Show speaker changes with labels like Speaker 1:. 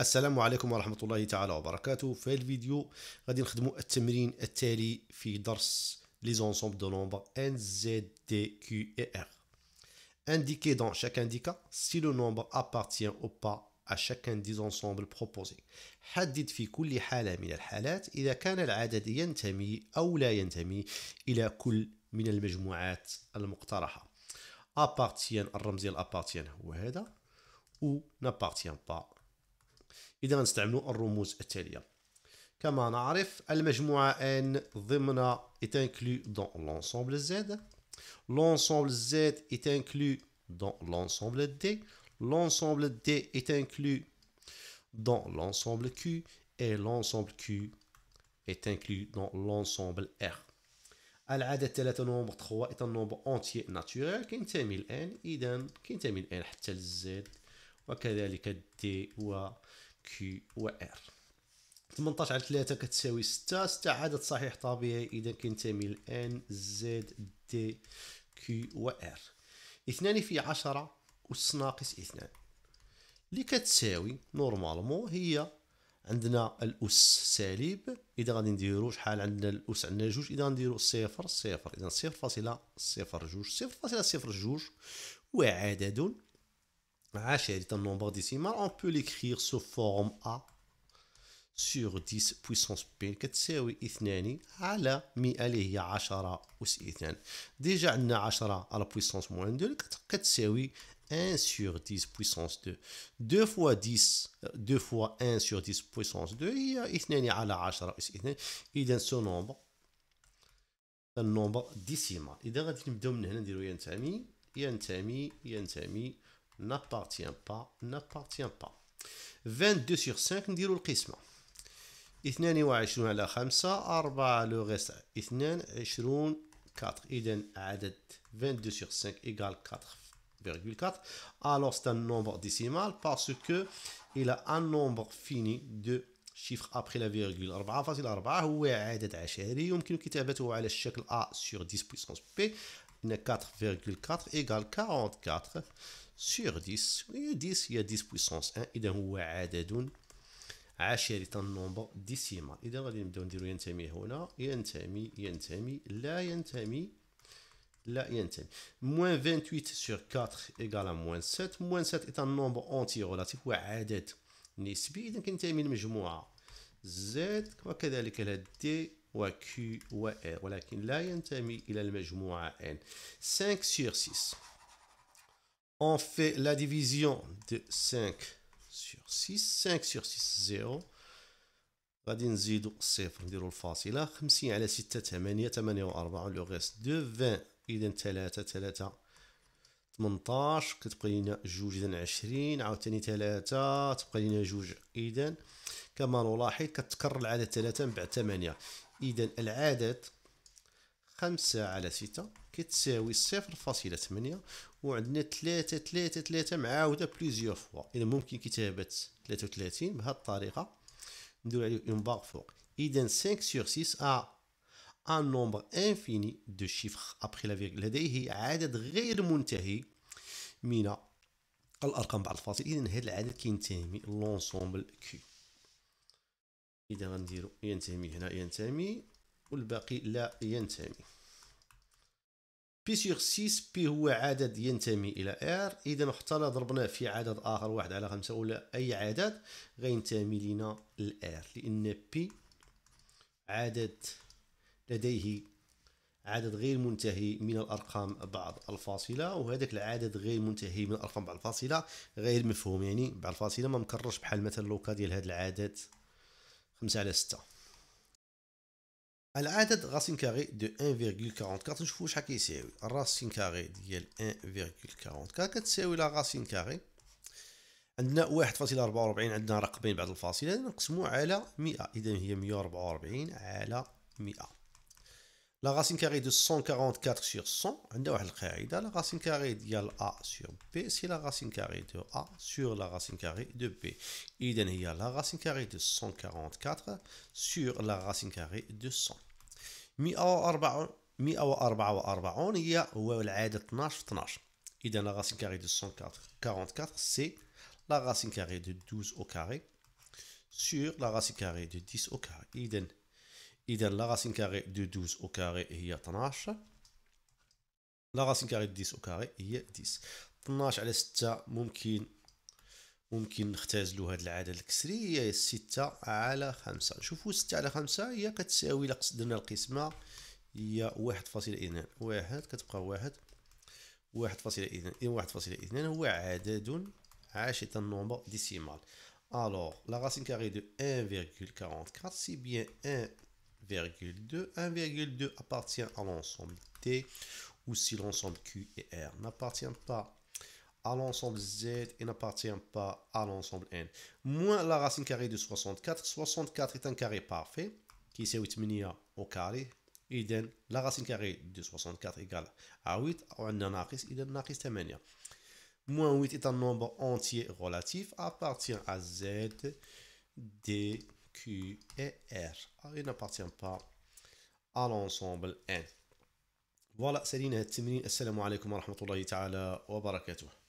Speaker 1: السلام عليكم ورحمة الله تعالى وبركاته في هذا الفيديو غادي نخدمو التمرين التالي في درس لي زونسومب دو نومبر ان زد دي كيو اي ار انديكي دون شاك انديكا سي لو نومبر ابارتيان او با شاك chacun دي ensembles بروبوزي حدد في كل حالة من الحالات إذا كان العدد ينتمي أو لا ينتمي إلى كل من المجموعات المقترحة ابارتيان الرمز ابارتيان هو هذا و نابارتيان با إذا Comme الرموز التالية كما نعرف المجموعة N est inclus dans l'ensemble Z l'ensemble Z est inclus dans l'ensemble D l'ensemble D est inclus dans l'ensemble Q et l'ensemble Q est inclus dans l'ensemble R العدد ثلاثة نومبر 3 est un nombre entier naturel كينتمي ل n qui كينتمي ل n حتى le z وكذلك d A. كيو و ار 18 على 3 كتساوي 6 6 عدد صحيح طبيعي اذا كينتمي ل ان زد دي كيو و ار 2 في 10 اس ناقص 2 اللي كتساوي نورمالمون هي عندنا الاس سالب اذا غادي نديرو شحال عندنا الاس عندنا جوج اذا نديرو صفر صفر اذا صفر فاصله صفر جوج صفر فاصله صفر جوج وعدد un nombre décimal, on peut l'écrire sous forme A sur 10 puissance p. كتساوي 2 على 100 10 اس 2 puissance moins 2 كتساوي 1 sur 10 puissance 2 2 fois 10 2 fois 1 sur 10 puissance 2 هي 2 على 10 اس 2 اذا اذا غادي نبداو n'appartient pas n'appartient pas 22 sur 5 le القسمة 22 على 5 4 le reste, 22 4 إذا عدد 22 sur 5 égale 4,4 alors c'est un nombre décimal parce que il a un nombre fini de chiffres après la virgule 4,4 هو عدد عشري يمكن كتابته على الشكل A sur 10 puissance P 4,4 égale 44 سيغ 10 هي 10 هي 10 بويسونس 1 إذا هو عدد عشرة النومبر ديسيمال إذا غادي نبداو نديرو ينتمي هنا ينتمي ينتمي لا ينتمي لا ينتمي موان 28 سيغ 4 إيكال موان 7 موان 7 إيت ان نومبر أونتي غولاتيف هو عدد نسبي إذا كينتمي لمجموعة زد وكذلك لها دي و كيو و ار ولكن لا ينتمي إلى المجموعة ان 5 سور 6 On fait la division de 5 sur 6 5 sur 6 0 غادي نزيدو صفر نديرو الفاصله 50 على 6 8 8 و4 لو غيست دو 20 اذا 3 3 18 كتبقى لينا جوج اذا 20 عاوتاني 3 تبقى لينا جوج اذا كما نلاحظ كتكرر العدد 3 من بعد 8 اذا العدد خمسة على ستة كتساوي صفر فاصلة ثمانية وعندنا تلاتة تلاتة تلاتة معاودة بليزيور فوا إذا ممكن كتابة تلاتة وثلاثين بهاد الطريقة ندور عليه اون باغ فوق إذا سانك سيغ سيس أ ان نومبر انفيني دو شيفر ابخي لا فيغل لديه عدد غير منتهي من الارقام بعد الفاصل اذا هذا العدد كينتمي لونسومبل كيو اذا غنديرو ينتمي هنا ينتمي والباقي لا ينتمي بي سيغ 6 بي هو عدد ينتمي الى ار اذا حتى لو ضربناه في عدد اخر واحد على خمسة ولا اي عدد غينتمي لنا لار لان بي عدد لديه عدد غير منتهي من الارقام بعد الفاصله وهذاك العدد غير منتهي من الارقام بعد الفاصله غير مفهوم يعني بعد الفاصله ما مكررش بحال مثلا لوكا ديال هذا العدد 5 على 6 العدد كاري دو 1,44 نشوفو شحال كيساوي الراسين كاري ديال 1,44 كتساوي لا غاسين كاري عندنا 1.44 عندنا رقمين بعد الفاصلة نقسمو على 100 إذا هي 144 على 100 لا غاسين كاري دو 144 سور 100 عندها واحد القاعدة لا غاسين كاري ديال أ سور بي سي لا غاسين كاري دو أ سور لا غاسين كاري دو بي إذا هي لا غاسين كاري دو 144 سور لا غاسين كاري دو 100 144 هي هو العدد 12 في 12 اذا لا غاسين كاري دو 144 سي لا راسين كاري دو 12 او كاري سور لا راسين كاري دو 10 او كاري اذا اذا لا راسين كاري دو 12 او كاري هي 12 لا راسين كاري دو 10 او كاري هي 10 12 على 6 ممكن ممكن نختزلوا هاد العدد الكسري هي 6 على 5 شوفو 6 على 5 هي كتساوي الا قصدنا القسمه هي 1.2 واحد كتبقى واحد 1.2 1.2 إيه، هو عدد عاشت النومبر ديسيمال Alors, la racine carrée de 1,44, c'est bien 1,2. 1,2 appartient à l'ensemble T ou si l'ensemble Q et R n'appartient pas à l'ensemble z et n'appartient pas à l'ensemble n, moins la racine carrée de 64. 64 est un carré parfait qui sait 8 au carré. la racine carrée de 64 égale à 8. Iden, moins 8 est un nombre entier relatif, appartient à z, d, q et r. Ah, il n'appartient pas à l'ensemble n. Voilà, c'est l'inertimine. Assalamu alaikum wa rahmatullahi wa barakatuh.